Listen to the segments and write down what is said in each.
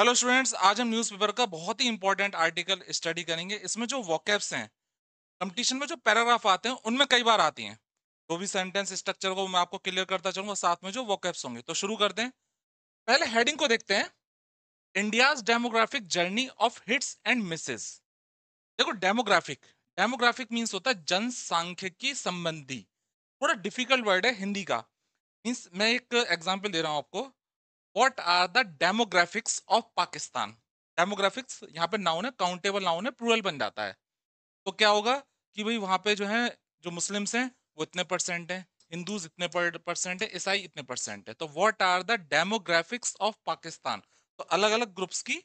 hello students आज हम newspaper का बहुत ही इंपॉर्टेंट आर्टिकल स्टडी करेंगे इसमें जो वॉकेप्स हैं कंपटीशन में जो पैराग्राफ आते हैं उनमें कई बार आती हैं वो भी सेंटेंस स्ट्रक्चर को मैं आपको क्लियर करता चलूंगा साथ में जो वॉकेप्स होंगे तो शुरू करते हैं पहले हेडिंग को देखते हैं India's demographic journey of hits and misses देखो डेमोग्राफिक डेमोग्राफिक मीन्स होता है जनसांख्यिकी संबंधी थोड़ा डिफिकल्ट वर्ड है हिंदी का मीन्स मैं एक एग्जाम्पल दे रहा हूँ आपको what are the demographics of Pakistan demographics यहाँ पे नाउन है काउंटेबल नाउन है प्रूरल बन जाता है तो क्या होगा कि भाई वहाँ पे जो है जो मुस्लिम्स हैं वो इतने परसेंट हैं हिंदूज इतने परसेंट है ईसाई इतने परसेंट है तो what are the demographics of Pakistan तो अलग अलग ग्रुप्स की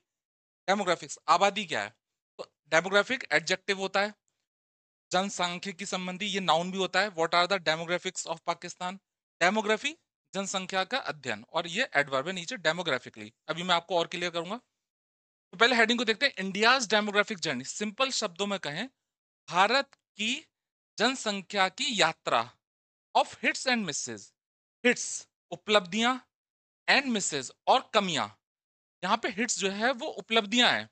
डेमोग्राफिक्स आबादी क्या है तो डेमोग्राफिक एडजेक्टिव होता है की संबंधी ये नाउन भी होता है what are the demographics of Pakistan demography जनसंख्या का अध्ययन और ये एडवर्ब है नीचे डेमोग्राफिकली अभी मैं आपको और क्लियर करूंगा तो पहले हेडिंग को देखते हैं इंडियाज डेमोग्राफिक जर्नी सिंपल शब्दों में कहें भारत की जनसंख्या की यात्रा of hits and misses hits उपलब्धियां एंड मिसेज और कमियां यहाँ पे हिट्स जो है वो उपलब्धियां हैं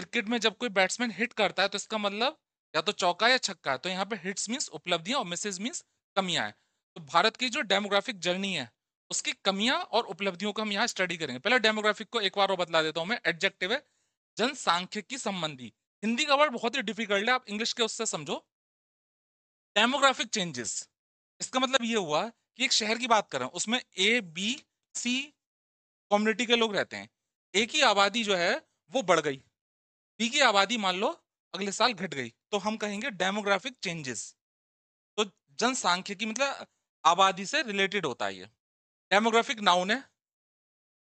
क्रिकेट में जब कोई बैट्समैन हिट करता है तो इसका मतलब या तो चौका या छक्का है तो यहाँ पे हिट्स मीन्स उपलब्धियां और मिसेज मीन्स कमियां हैं तो भारत की जो डेमोग्राफिक जर्नी है उसकी कमियां और उपलब्धियों को हम यहाँ स्टडी करेंगे पहले डेमोग्राफिक को एक बार और बता देता हूँ मैं एडजेक्टिव है जनसांख्यिकी संबंधी हिंदी का वर्ड बहुत ही डिफिकल्ट है आप इंग्लिश के उससे समझो डेमोग्राफिक चेंजेस इसका मतलब ये हुआ कि एक शहर की बात करें उसमें ए बी सी कम्युनिटी के लोग रहते हैं ए की आबादी जो है वो बढ़ गई बी की आबादी मान लो अगले साल घट गई तो हम कहेंगे डेमोग्राफिक चेंजेस तो जनसांख्यिकी मतलब आबादी से रिलेटेड होता है ये डेमोग्राफिक नाउन है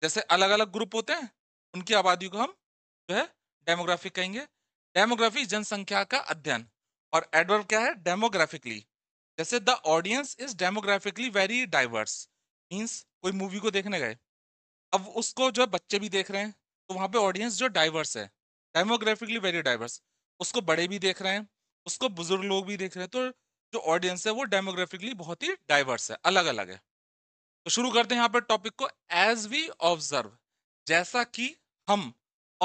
जैसे अलग अलग ग्रुप होते हैं उनकी आबादी को हम जो है डेमोग्राफिक कहेंगे डेमोग्राफी जनसंख्या का अध्ययन और एडवर्ब क्या है डेमोग्राफिकली जैसे the audience is demographically very diverse means कोई मूवी को देखने गए अब उसको जो बच्चे भी देख रहे हैं तो वहाँ पे ऑडियंस जो डाइवर्स है डेमोग्राफिकली वेरी डाइवर्स उसको बड़े भी देख रहे हैं उसको बुजुर्ग लोग भी देख रहे हैं तो जो तो ऑडियंस है वो डेमोग्राफिकली बहुत ही डाइवर्स है अलग अलग है तो शुरू करते हैं यहाँ पर टॉपिक को एज वी ऑब्जर्व जैसा कि हम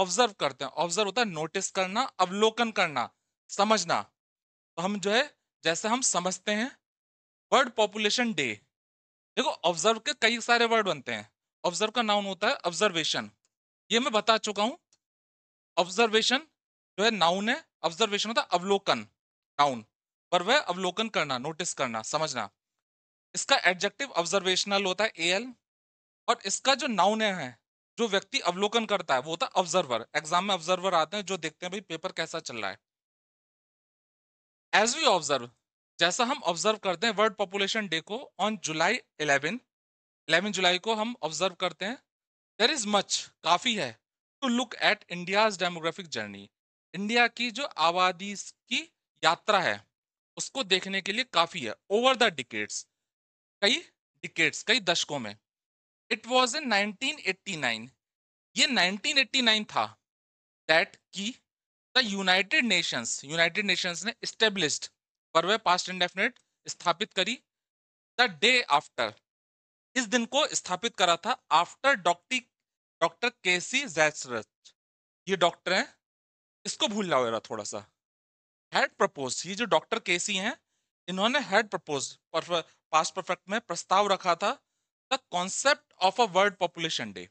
ऑब्जर्व करते हैं ऑब्जर्व होता है नोटिस करना अवलोकन करना समझना तो हम जो है जैसे हम समझते हैं वर्ड पॉपुलेशन डे देखो ऑब्जर्व के कई सारे वर्ड बनते हैं ऑब्जर्व का नाउन होता है ऑब्जर्वेशन ये मैं बता चुका हूँ ऑब्जर्वेशन जो है नाउन है ऑब्जर्वेशन होता है अवलोकन नाउन पर वह अवलोकन करना नोटिस करना समझना इसका एडजेक्टिव ऑब्जर्वेशनल होता है एल और इसका जो नाउन है जो व्यक्ति अवलोकन करता है वो होता है ऑब्जर्वर एग्जाम में ऑब्जर्वर आते हैं जो देखते हैं भाई पेपर कैसा चल रहा है एज वी ऑब्जर्व जैसा हम ऑब्जर्व करते हैं वर्ल्ड पॉपुलेशन डे को ऑन जुलाई इलेवन इलेवन जुलाई को हम ऑब्जर्व करते हैं देर इज मच काफ़ी है to look at India's demographic journey India की जो आबादी की यात्रा है उसको देखने के लिए काफी है ओवर द डिकेट्स कई डिकेट्स कई दशकों में इट वॉज इन 1989 ये 1989 था दैट की the United Nations United Nations ने स्टेब्लिश्ड परवे पास्ट इंडेफिनेट स्थापित करी द डे आफ्टर इस दिन को स्थापित करा था आफ्टर डॉक्टी डॉक्टर केसी जैसरथ ये डॉक्टर हैं इसको भूल जाओ थोड़ा सा हेड प्रपोज ये जो डॉक्टर केसी हैं इन्होंने हेड प्रपोज पास्ट परफेक्ट में प्रस्ताव रखा था the concept of a world population day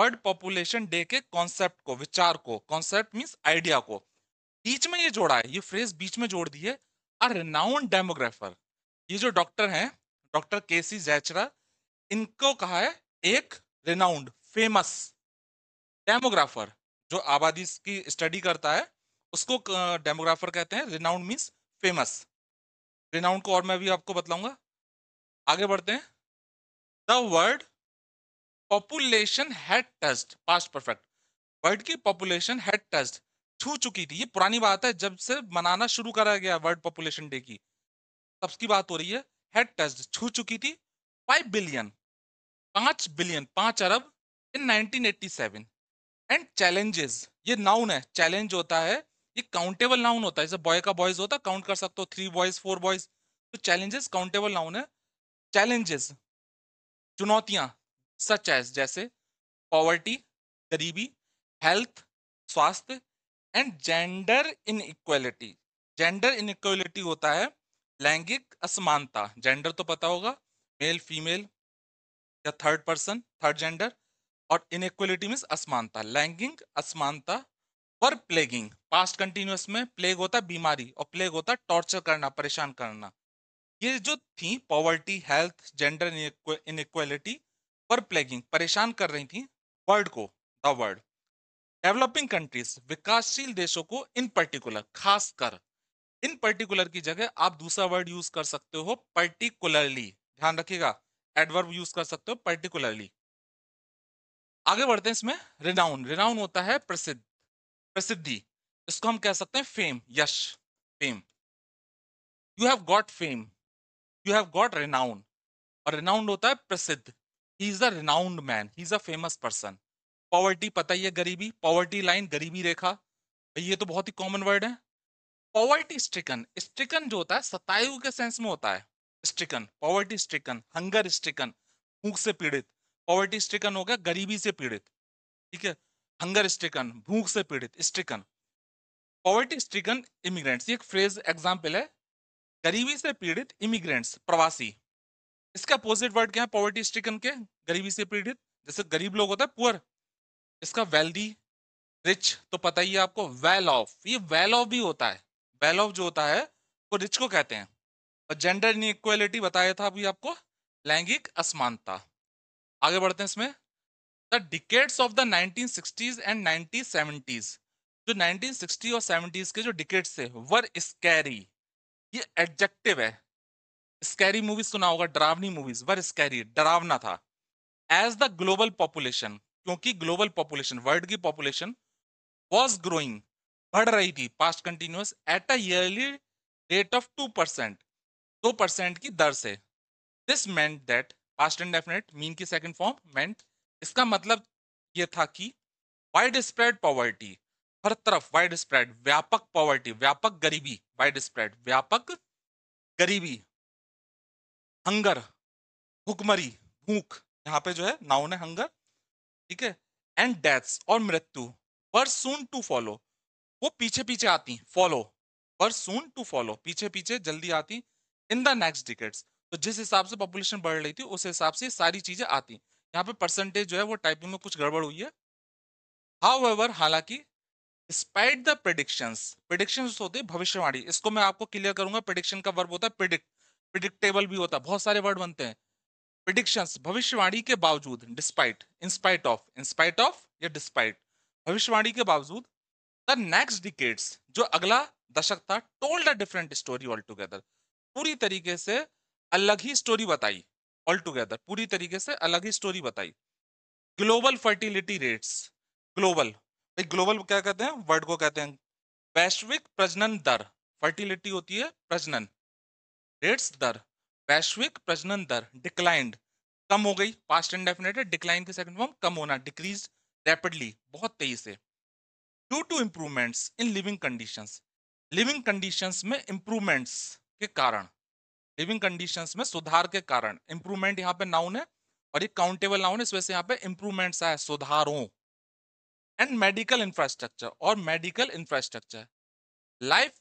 world population day के कॉन्सेप्ट को विचार को कॉन्सेप्ट मीन्स आइडिया को बीच में ये जोड़ा है ये फ्रेज बीच में जोड़ दिए अ रेनाउंड डेमोग्राफर ये जो डॉक्टर हैं डॉक्टर के सी जैचरा इनको कहा है एक रेनाउंड फेमस डेमोग्राफर जो आबादी की स्टडी करता है उसको डेमोग्राफर कहते हैं रिनाउंड मीन्स फेमस रिनाउंड को और मैं भी आपको बताऊंगा आगे बढ़ते हैं the world population had touched past perfect world की पॉपुलेशन हैड टस्ट छू चुकी थी ये पुरानी बात है जब से मनाना शुरू करा गया वर्ल्ड पॉपुलेशन डे की तब की बात हो रही है हेड टस्ट छू चुकी थी फाइव बिलियन पांच बिलियन पांच अरब इन 1987 एंड चैलेंजेस ये नाउन है चैलेंज होता है ये काउंटेबल नाउन होता है जैसे बॉय का बॉयज होता है काउंट कर सकते हो थ्री बॉयज फोर बॉयज तो चैलेंजेस काउंटेबल नाउन है चैलेंजेस चुनौतियां सच एज जैसे पॉवर्टी गरीबी हेल्थ स्वास्थ्य and gender inequality gender inequality होता है लैंगिक असमानता जेंडर तो पता होगा मेल फीमेल या थर्ड पर्सन थर्ड जेंडर और इनक्वलिटी मीन्स असमानता लैंगिक असमानता और प्लेगिंग पास्ट कंटिन्यूस में प्लेग होता बीमारी और प्लेग होता टॉर्चर करना परेशान करना ये जो थी पॉवर्टी हेल्थ जेंडर इनक्वेलिटी और प्लेगिंग परेशान कर रही थी वर्ल्ड को द वर्ल्ड डेवलपिंग कंट्रीज विकासशील देशों को इन पर्टिकुलर खासकर इन पर्टिकुलर की जगह आप दूसरा वर्ड यूज कर सकते हो पर्टिकुलरली ध्यान रखिएगा एडवर्ब यूज कर सकते हो पर्टिकुलरली आगे बढ़ते हैं इसमें रिनाउन रिनाउन होता है प्रसिद्ध प्रसिद्धि इसको हम कह सकते हैं फेम यश fame you have got fame you have got renowned और रेनाउंड होता है प्रसिद्ध he is a renowned man he is a famous person poverty पता ही है गरीबी पॉवर्टी लाइन गरीबी रेखा ये तो बहुत ही कॉमन वर्ड है पॉवर्टी स्ट्रिकन स्ट्रिकन जो होता है सतायु के सेंस में होता है stricken poverty stricken hunger stricken भूख से पीड़ित पॉवर्टी स्ट्रिकन हो गया गरीबी से पीड़ित ठीक है हंगर स्ट्रिकन भूख से पीड़ित स्ट्रिकन पॉवर्टी स्ट्रिकन इमिग्रेंट्स ये एक फ्रेज एग्जाम्पल है गरीबी से पीड़ित इमिग्रेंट्स प्रवासी इसका अपोजिट वर्ड क्या है पॉवर्टी स्ट्रिकन के गरीबी से पीड़ित जैसे गरीब लोग होता है पुअर इसका वेल्दी रिच तो पता ही है आपको वेल ऑफ ये वेल ऑफ भी होता है वेल ऑफ जो होता है वो रिच को कहते हैं और जेंडर इनइक्वालिटी बताया था अभी आपको लैंगिक असमानता आगे बढ़ते हैं इसमें the decades of the 1960s and 1970s जो 1960 और 70s के जो डिकेट्स थे वर स्कैरी ये एडजेक्टिव है स्कैरी मूवीज सुना होगा डरावनी मूवीज वर स्कैरी डरावना था एज द ग्लोबल पॉपुलेशन क्योंकि ग्लोबल पॉपुलेशन वर्ल्ड की पॉपुलेशन वॉज ग्रोइंग बढ़ रही थी past continuous at a yearly rate of two percent दो परसेंट की दर से this meant that past indefinite mean की सेकेंड फॉर्म मैंट इसका मतलब ये था कि वाइड स्प्रेड पॉवर्टी हर तरफ वाइड स्प्रेड व्यापक पॉवर्टी व्यापक गरीबी वाइड स्प्रेड व्यापक गरीबी हंगर भुखमरी भूख यहाँ पे जो है नाउन है हंगर ठीक है एंड डेथ्स और मृत्यु पर सून टू फॉलो वो पीछे पीछे आती फॉलो पर सून टू फॉलो पीछे पीछे जल्दी आती इन द नेक्स्ट डिकेट्स तो जिस हिसाब से पॉपुलेशन बढ़ रही थी उस हिसाब से सारी चीजें आती यहाँ पे परसेंटेज जो है वो टाइपिंग में कुछ गड़बड़ हुई है हाउ एवर हालांकि स्पाइट द प्रडिक्शन प्रडिक्शन होते हैं भविष्यवाणी इसको मैं आपको क्लियर करूंगा प्रडिक्शन का वर्ब होता है प्रिडिक्ट प्रिडिक्टेबल भी होता है बहुत सारे वर्ड बनते हैं प्रडिक्शन भविष्यवाणी के बावजूद despite in spite of in spite of या डिस्पाइट भविष्यवाणी के बावजूद द नेक्स्ट डिकेट्स जो अगला दशक था told a different story altogether पूरी तरीके से अलग ही स्टोरी बताई ऑल टुगेदर पूरी तरीके से अलग ही स्टोरी बताई ग्लोबल फर्टिलिटी रेट्स ग्लोबल भाई ग्लोबल क्या कहते हैं वर्ड को कहते हैं वैश्विक प्रजनन दर फर्टिलिटी होती है प्रजनन रेट्स दर वैश्विक प्रजनन दर डिक्लाइंड कम हो गई पास्ट इंडेफिनेट डिक्लाइन के सेकंड फॉर्म कम होना डिक्रीज रैपिडली बहुत तेजी से due to improvements in living conditions living conditions में इंप्रूवमेंट्स के कारण लिविंग कंडीशन में सुधार के कारण इंप्रूवमेंट यहाँ पे नाउन है और एक काउंटेबल नाउन इस वजह से यहाँ पे इंप्रूवमेंट है सुधारों एंड मेडिकल इंफ्रास्ट्रक्चर और medical infrastructure life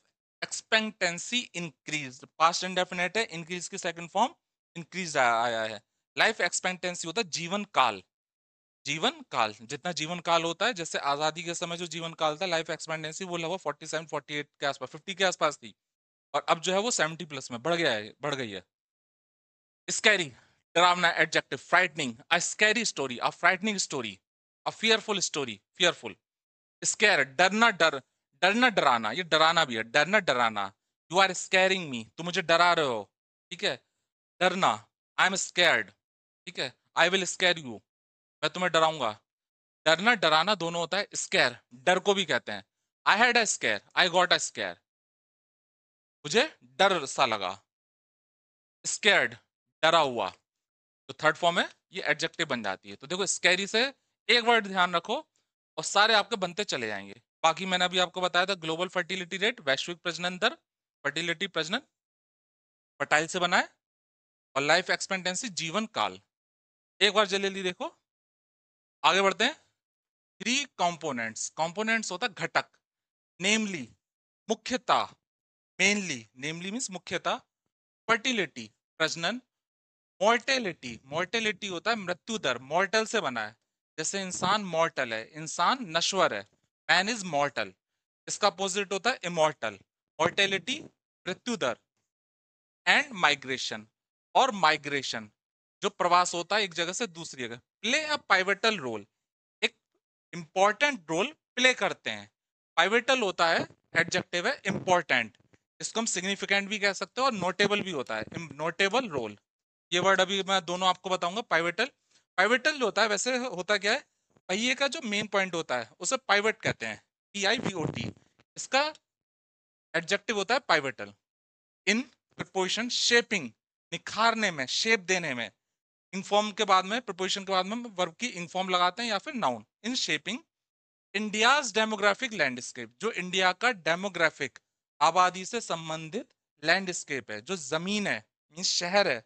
expectancy increase past indefinite है इंक्रीज की सेकेंड फॉर्म इंक्रीज आया है लाइफ एक्सपेक्टेंसी होता है जीवन काल जीवन काल जितना जीवन काल होता है जैसे आजादी के समय जो जीवन काल था लाइफ एक्सपेक्टेंसी वो लगभग फोर्टी सेवन फोर्टी एट के आसपास फिफ्टी के आसपास थी और अब जो है वो सेवेंटी प्लस में बढ़ गया है बढ़ गई है स्कैरी डरावना adjective frightening a scary story a frightening story a fearful story fearful scare डरना डर डरना डराना ये डराना भी है डरना डराना यू आर स्कैरिंग मी तुम मुझे डरा रहे हो ठीक है डरना आई एम स्कैर्ड ठीक है आई विल स्कैर यू मैं तुम्हें डराऊंगा डरना डराना दोनों होता है स्कैर डर को भी कहते हैं I had a scare I got a scare मुझे डर सा लगा स्केर्ड डरा हुआ तो थर्ड फॉर्म है ये एडजेक्टिव बन जाती है तो देखो स्कैरी से एक वर्ड ध्यान रखो और सारे आपके बनते चले जाएंगे बाकी मैंने अभी आपको बताया था ग्लोबल फर्टिलिटी रेट वैश्विक प्रजनन दर फर्टिलिटी प्रजनन फर्टाइल से बनाए और लाइफ एक्सपेक्टेंसी जीवन काल एक बार जल्दी देखो आगे बढ़ते हैं थ्री कंपोनेंट्स कंपोनेंट्स होता घटक नेमली मुख्यता मेनली नेमली मीन्स मुख्यतः फर्टिलिटी प्रजनन मोर्टेलिटी मोर्टेलिटी होता है मृत्यु दर मोर्टल से बना है जैसे इंसान मोर्टल है इंसान नश्वर है मैन इज मोर्टल इसका अपोजिट होता है इमोर्टल मोर्टेलिटी मृत्यु दर एंड माइग्रेशन और माइग्रेशन जो प्रवास होता है एक जगह से दूसरी जगह प्ले अ पाइवेटल रोल एक इम्पॉर्टेंट रोल प्ले करते हैं पाइवेटल होता है एडजेक्टिव है इम्पॉर्टेंट इसको हम सिग्निफिकेंट भी कह सकते हो और नोटेबल भी होता है नोटेबल रोल ये वर्ड अभी मैं दोनों आपको बताऊंगा पाइवेटल पाइवेटल जो होता है वैसे होता क्या है पहिए का जो मेन पॉइंट होता है उसे पाइवेट कहते हैं P I V O T इसका एडजेक्टिव होता है पाइवेटल इन प्रपोजिशन शेपिंग निखारने में शेप देने में इनफॉर्म के बाद में प्रपोजिशन के बाद में वर्ब की इनफॉर्म लगाते हैं या फिर noun in shaping India's demographic landscape जो इंडिया का डेमोग्राफिक आबादी से संबंधित लैंडस्केप है जो जमीन है मीन शहर है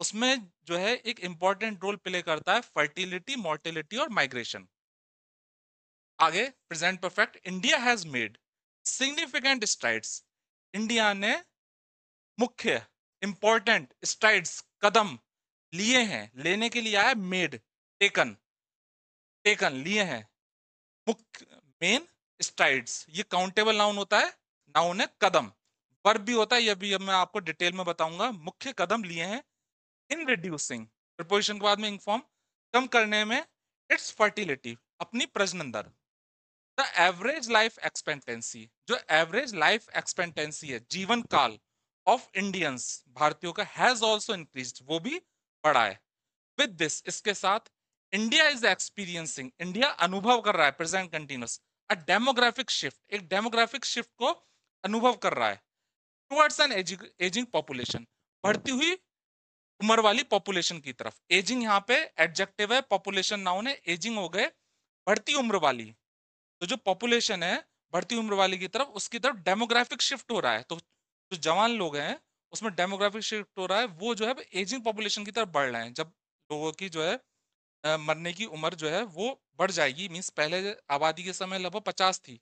उसमें जो है एक इंपॉर्टेंट रोल प्ले करता है फर्टिलिटी मोर्टिलिटी और माइग्रेशन आगे present perfect India has made significant strides India ने मुख्य इंपॉर्टेंट स्ट्राइड्स कदम लिए हैं लेने के लिए आया मेड टेकन टेकन लिए हैं मुख्य मेन स्ट्राइड्स ये काउंटेबल नाउन होता है नाउन है कदम वर्ब भी होता है यह भी अब मैं आपको डिटेल में बताऊंगा मुख्य कदम लिए हैं इन रिड्यूसिंग प्रपोजिशन के बाद में इनफॉर्म कम करने में इट्स फर्टिलिटी अपनी प्रजनन दर द एवरेज लाइफ एक्सपेक्टेंसी जो एवरेज लाइफ एक्सपेक्टेंसी है जीवन काल ऑफ इंडियंस भारतीयों का हैज ऑल्सो इंक्रीज वो भी बढ़ा है विद दिस इसके साथ इंडिया इज एक्सपीरियंसिंग इंडिया अनुभव कर रहा है present continuous a demographic shift एक डेमोग्राफिक शिफ्ट को अनुभव कर रहा है टूवर्ड्स एन एजिंग पॉपुलेशन बढ़ती हुई उम्र वाली पॉपुलेशन की तरफ एजिंग यहाँ पे एडजेक्टिव है पॉपुलेशन नाउन है एजिंग हो गए बढ़ती उम्र वाली तो जो पॉपुलेशन है बढ़ती उम्र वाली की तरफ उसकी तरफ डेमोग्राफिक शिफ्ट हो रहा है तो जो जवान लोग हैं उसमें डेमोग्राफिक शिफ्ट हो रहा है वो जो है एजिंग पॉपुलेशन की तरफ बढ़ रहे हैं जब लोगों की जो है मरने की उम्र जो है वो बढ़ जाएगी मीन्स पहले आबादी के समय लगभग पचास थी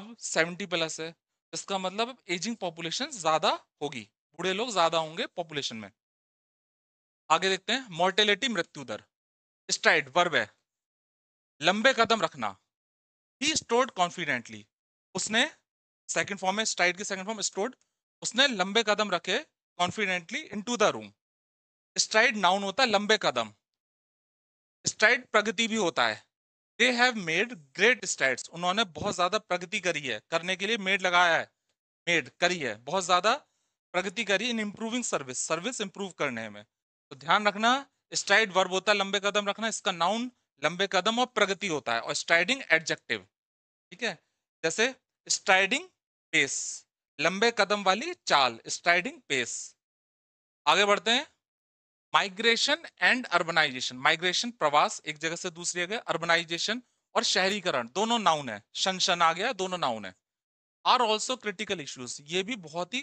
अब सेवेंटी प्लस है इसका मतलब एजिंग पॉपुलेशन ज्यादा होगी बूढ़े लोग ज्यादा होंगे पॉपुलेशन में आगे देखते हैं मोर्टेलिटी मृत्यु दर स्ट्राइड वर्ब है लंबे कदम रखना ही स्टोर्ड कॉन्फिडेंटली उसने सेकंड फॉर्म में स्ट्राइड की सेकंड फॉर्म स्टोर्ड उसने लंबे कदम रखे confidently into the room stride noun होता है लंबे कदम स्ट्राइड प्रगति भी होता है they have made great strides उन्होंने बहुत ज्यादा प्रगति करी है करने के लिए मेड लगाया है मेड करी है बहुत ज्यादा प्रगति करी in improving service service improve करने में तो ध्यान रखना स्ट्राइड वर्ब होता है लंबे कदम रखना इसका नाउन लंबे कदम और प्रगति होता है और स्ट्राइडिंग एडजेक्टिव ठीक है जैसे स्ट्राइडिंग पेस लंबे कदम वाली चाल स्ट्राइडिंग पेस आगे बढ़ते हैं माइग्रेशन एंड अर्बनाइजेशन माइग्रेशन प्रवास एक जगह से दूसरी जगह अर्बनाइजेशन और शहरीकरण दोनों नाउन है शनशन आ गया दोनों नाउन है आर ऑल्सो क्रिटिकल इश्यूज ये भी बहुत ही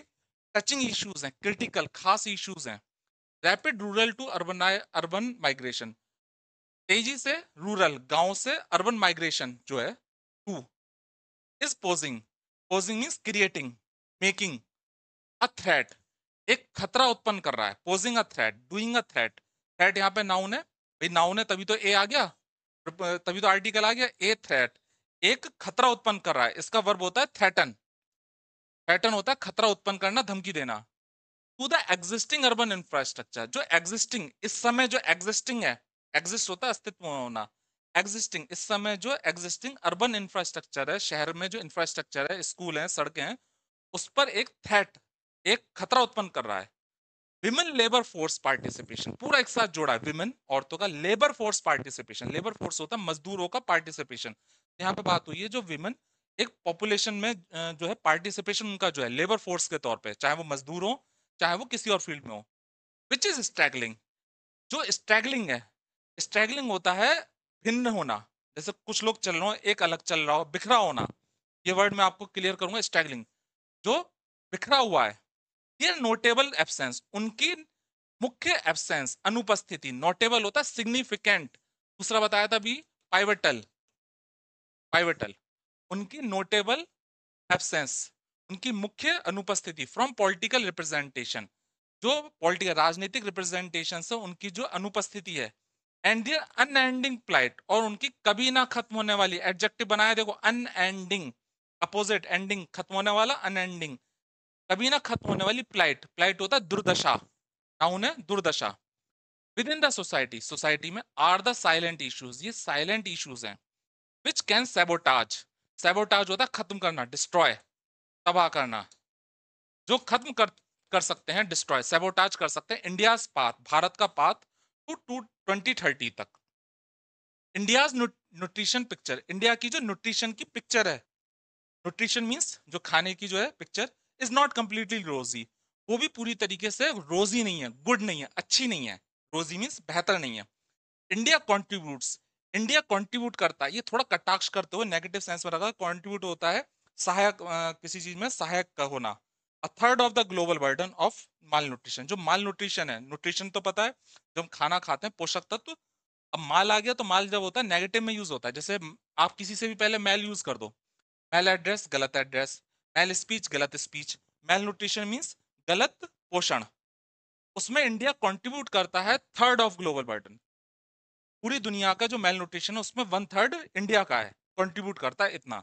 टचिंग इश्यूज हैं क्रिटिकल खास इश्यूज हैं rapid rural to urban urban migration तेजी से रूरल गांव से अर्बन माइग्रेशन जो है to is posing posing means creating making a threat एक खतरा उत्पन्न कर रहा है posing a threat doing a threat threat यहाँ पे नाउन है भाई नाउन है तभी तो ए आ गया तभी तो आर्टिकल आ गया ए थ्रेट एक खतरा उत्पन्न कर रहा है इसका वर्ब होता है थ्रेटन थ्रेटन होता है खतरा उत्पन्न करना धमकी देना to the existing urban infrastructure जो एग्जिस्टिंग इस समय जो एग्जिस्टिंग है एग्जिस्ट होता है अस्तित्व होना एग्जिस्टिंग इस समय जो एग्जिस्टिंग अर्बन इंफ्रास्ट्रक्चर है शहर में जो इंफ्रास्ट्रक्चर है स्कूल है सड़कें हैं उस पर एक थ्रेट एक खतरा उत्पन्न कर रहा है विमेन लेबर फोर्स पार्टिसिपेशन पूरा एक साथ जोड़ा है विमेन औरतों का labour force participation labour force होता है मजदूरों का पार्टिसिपेशन यहाँ पे बात हुई है जो विमेन एक पॉपुलेशन में जो है पार्टिसिपेशन उनका जो है लेबर फोर्स के तौर पे चाहे वो मजदूर हो चाहे वो किसी और फील्ड में हो विच इज स्ट्रैगलिंग जो स्ट्रैगलिंग है स्ट्रैगलिंग होता है भिन्न होना जैसे कुछ लोग चल रहे हो एक अलग चल रहा हो बिखरा होना ये वर्ड मैं आपको क्लियर करूंगा स्ट्रैगलिंग जो बिखरा हुआ है ये नोटेबल एबसेंस उनकी मुख्य एबसेंस अनुपस्थिति नोटेबल होता है सिग्निफिकेंट दूसरा बताया था भी पाइवटल पाइवटल उनकी नोटेबल एबसेंस उनकी मुख्य अनुपस्थिति फ्रॉम पॉलिटिकल रिप्रेजेंटेशन जो पॉलिटिकल राजनीतिक रिप्रेजेंटेशन से उनकी जो अनुपस्थिति है एंड दियर अनएंडिंग प्लाइट और उनकी कभी ना खत्म होने वाली एडजेक्टिव बनाया देखो अनएंडिंग अपोजिट एंडिंग खत्म होने वाला अनएंडिंग कभी ना खत्म होने वाली प्लाइट प्लाइट होता है दुर्दशा नाउन है दुर्दशा within the society society में आर द साइलेंट इश्यूज ये साइलेंट इश्यूज हैं विच कैन सेबोटाज सेबोटाज होता है खत्म करना डिस्ट्रॉय तबाह करना जो खत्म कर कर सकते हैं डिस्ट्रॉय सेबोटाज कर सकते हैं इंडिया पाथ भारत का path to to twenty thirty तक इंडिया न्यूट्रिशन पिक्चर इंडिया की जो न्यूट्रिशन की पिक्चर है न्यूट्रिशन मीन्स जो खाने की जो है पिक्चर इज नॉट कम्प्लीटली रोजी वो भी पूरी तरीके से रोजी नहीं है गुड नहीं है अच्छी नहीं है रोजी मीन्स बेहतर नहीं है इंडिया कॉन्ट्रीब्यूट इंडिया कॉन्ट्रीब्यूट करता है ये थोड़ा कटाक्ष करते हुए नेगेटिव सेंस में रखा कॉन्ट्रीब्यूट होता है सहायक किसी चीज में सहायक का होना a third of the global burden of malnutrition जो माल न्यूट्रिशन है न्यूट्रिशन तो पता है जो हम खाना खाते हैं पोषक तत्व तो, अब माल आ गया तो माल जब होता है नेगेटिव में यूज होता है जैसे आप किसी से भी पहले मेल यूज कर दो मेल एड्रेस गलत एड्रेस मेल स्पीच गलत स्पीच मेल न्यूट्रिशन मीन्स गलत पोषण उसमें इंडिया कंट्रीब्यूट करता है थर्ड ऑफ ग्लोबल बर्डन पूरी दुनिया का जो मेल न्यूट्रिशन है उसमें वन थर्ड इंडिया का है कंट्रीब्यूट करता है इतना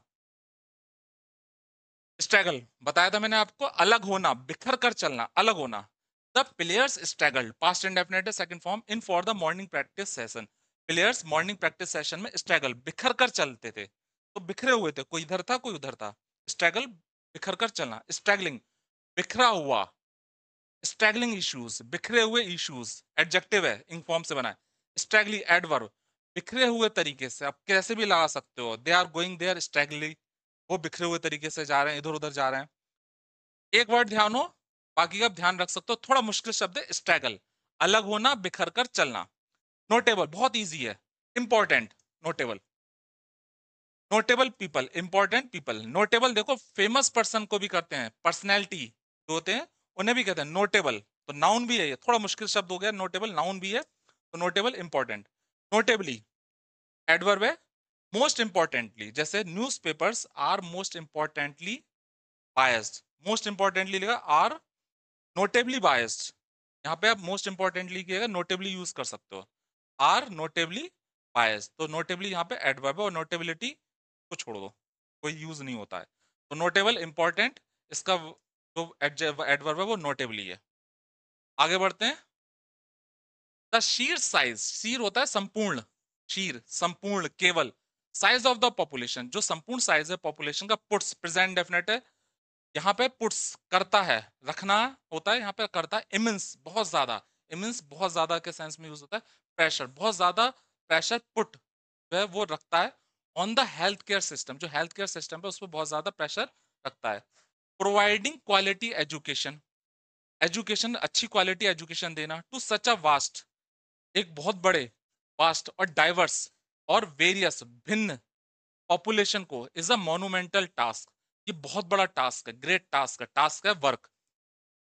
स्ट्रगल बताया था मैंने आपको अलग होना बिखर कर चलना अलग होना the players straggle past indefinite second form in for the morning practice session players morning practice session में स्ट्रगल बिखर कर चलते थे तो बिखरे हुए थे कोई इधर था कोई उधर था स्ट्रगल बिखर कर चलना स्ट्रैगलिंग बिखरा हुआ स्ट्रैगलिंग इश्यूज बिखरे हुए इश्यूज एडजेक्टिव है इन फॉर्म से बना है स्ट्रैगली एडवर्ब बिखरे हुए तरीके से आप कैसे भी लगा सकते हो they are going there straggly वो बिखरे हुए तरीके से जा रहे हैं इधर उधर जा रहे हैं एक वर्ड ध्यान हो बाकी आप ध्यान रख सकते हो थोड़ा मुश्किल शब्द है स्ट्रैगल अलग होना बिखर कर चलना नोटेबल बहुत ईजी है important notable notable people important people notable देखो फेमस पर्सन को भी करते हैं पर्सनैलिटी जो होते हैं उन्हें भी कहते हैं नोटेबल तो नाउन भी है ये थोड़ा मुश्किल शब्द हो गया नोटेबल नाउन भी है तो नोटेबल इंपॉर्टेंट नोटेबली एडवर्ब है मोस्ट इंपॉर्टेंटली जैसे newspapers are most importantly biased most importantly लिखा आर नोटेबली बायस्ड यहाँ पे आप मोस्ट इंपॉर्टेंटली की नोटेबली यूज कर सकते हो आर नोटेबली बायस्ड तो नोटेबली यहाँ पे एडवर्ब है और नोटेबिलिटी उसको छोड़ दो कोई यूज नहीं होता है तो नोटेबल इंपॉर्टेंट इसका जो एडवर्ब है वो नोटेबली है आगे बढ़ते हैं द शीर साइज शीर होता है संपूर्ण शीर संपूर्ण केवल साइज ऑफ द पॉपुलेशन जो संपूर्ण साइज है पॉपुलेशन का पुट्स प्रेजेंट डेफिनेट है यहाँ पे पुट्स करता है रखना होता है यहाँ पे करता है इमेंस बहुत ज्यादा इमेंस बहुत ज्यादा के सेंस में यूज होता है प्रेशर बहुत ज्यादा प्रेशर पुट वह वो रखता है on the health care system जो हेल्थ केयर सिस्टम है उस पर बहुत ज्यादा प्रेशर रखता है प्रोवाइडिंग क्वालिटी एजुकेशन एजुकेशन अच्छी क्वालिटी एजुकेशन देना टू सच अ वास्ट एक बहुत बड़े वास्ट और डाइवर्स और वेरियस भिन्न पॉपुलेशन को इज अ मोनूमेंटल टास्क ये बहुत बड़ा टास्क है ग्रेट टास्क है टास्क है वर्क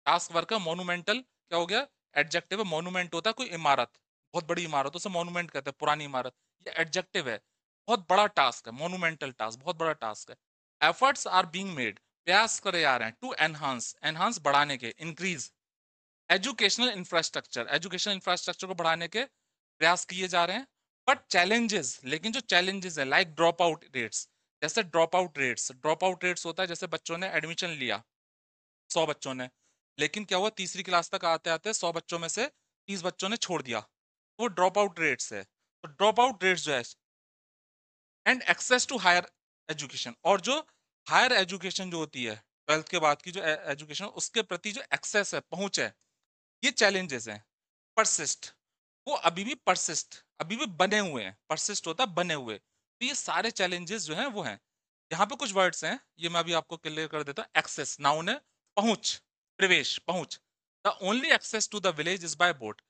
टास्क वर्क है मोनूमेंटल क्या हो गया एडजेक्टिव मोनूमेंट होता है कोई इमारत बहुत बड़ी इमारत उसे मोनूमेंट कहते हैं पुरानी इमारत ये एडजेक्टिव है बहुत बड़ा टास्क है मोनूमेंटल टास्क बहुत बड़ा टास्क है एफर्ट्स आर बींग मेड प्रयास करे आ रहे हैं टू एनहांस एनहांस बढ़ाने के increase educational infrastructure educational infrastructure को बढ़ाने के प्रयास किए जा रहे हैं बट चैलेंजेस लेकिन जो चैलेंजेस है लाइक ड्रॉप आउट रेट्स जैसे drop out rates drop out rates होता है जैसे बच्चों ने एडमिशन लिया सौ बच्चों ने लेकिन क्या हुआ तीसरी क्लास तक आते आते सौ बच्चों में से तीस बच्चों ने छोड़ दिया तो वो ड्रॉप आउट रेट्स है तो ड्रॉप आउट रेट्स जो है and access to higher education और जो हायर एजुकेशन जो होती है ट्वेल्थ के बाद की जो एजुकेशन e-, उसके प्रति जो एक्सेस है पहुंच है ये चैलेंजेस हैं परसिस्ट वो अभी भी परसिस्ट अभी भी बने हुए हैं परसिस्ट होता है बने हुए तो ये सारे चैलेंजेस जो हैं वो हैं यहाँ पे कुछ वर्ड्स हैं ये मैं अभी आपको क्लियर कर देता हूँ एक्सेस नाउन है पहुंच प्रवेश पहुंच the only access to the village is by boat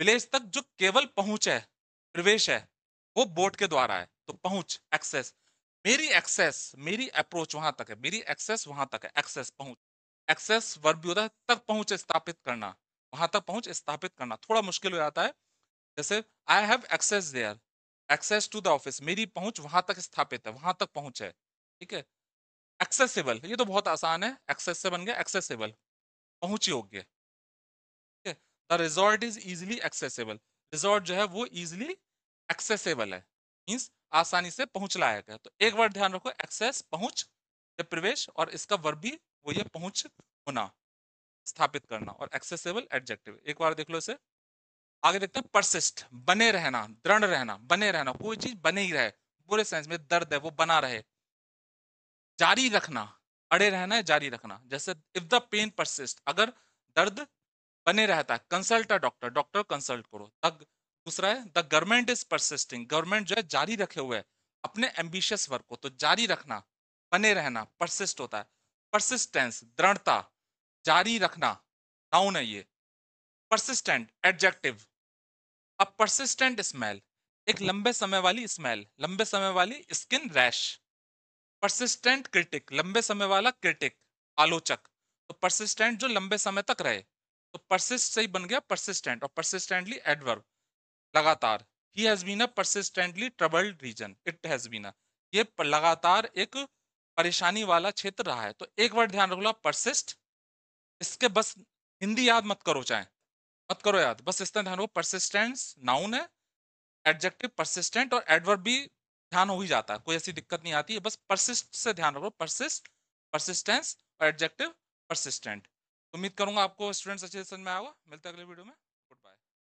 village तक जो केवल पहुंच है प्रवेश है वो बोट के द्वारा है तो पहुंच एक्सेस मेरी एक्सेस मेरी अप्रोच वहां तक है मेरी एक्सेस वहां तक है एक्सेस पहुंच एक्सेस वर्ब भी होता है तक पहुंच स्थापित करना वहां तक पहुंच स्थापित करना थोड़ा मुश्किल हो जाता है जैसे I have access there access to the office मेरी पहुंच वहां तक स्थापित है वहां तक पहुंच है ठीक है एक्सेसिबल ये तो बहुत आसान है एक्सेस से बन गया एक्सेसिबल पहुंच योग्य ठीक है the resort is easily accessible resort जो है वो इजिली एक्सेसिबल है मीन्स आसानी से पहुंच लाया गया तो एक बार ध्यान रखो एक्सेस पहुंच या प्रवेश और इसका वर्ब भी वो ये पहुंच होना स्थापित करना और एक्सेसिबल एडजेक्टिव एक बार देख लो इसे आगे देखते हैं परसिस्ट बने रहना दृढ़ रहना बने रहना कोई चीज बने ही रहे बुरे सेंस में दर्द है वो बना रहे जारी रखना अड़े रहना है जारी रखना जैसे इफ द पेन परसिस्ट अगर दर्द बने रहता है consult a doctor doctor consult करो द दूसरा है the government is persisting government जो है जारी रखे हुए अपने एम्बिशियस वर्क को तो जारी रखना बने रहना परसिस्ट होता है परसिस्टेंस दृढ़ता जारी रखना नाउन है ये परसिस्टेंट एडजेक्टिव अब परसिस्टेंट स्मेल एक लंबे समय वाली स्मेल लंबे समय वाली स्किन रैश परसिस्टेंट क्रिटिक लंबे समय वाला क्रिटिक आलोचक तो परसिस्टेंट जो लंबे समय तक रहे तो परसिस्ट सही बन गया परसिस्टेंट और परसिस्टेंटली एडवर्ब लगातार ही has been a persistently troubled region it has been a ये लगातार एक परेशानी वाला क्षेत्र रहा है तो एक बार ध्यान रख लो परसिस्ट इसके बस हिंदी याद मत करो चाहे मत करो याद बस इस तरह ध्यान रखो परसिस्टेंस नाउन है एडजेक्टिव परसिस्टेंट और एडवर्ब भी ध्यान हो ही जाता है कोई ऐसी दिक्कत नहीं आती है बस परसिस्ट से ध्यान रखो परसिस्ट परसिस्टेंस और एडजेक्टिव परसिस्टेंट उम्मीद करूंगा आपको स्टूडेंट्स अच्छे समझ में आएगा मिलते अगले वीडियो में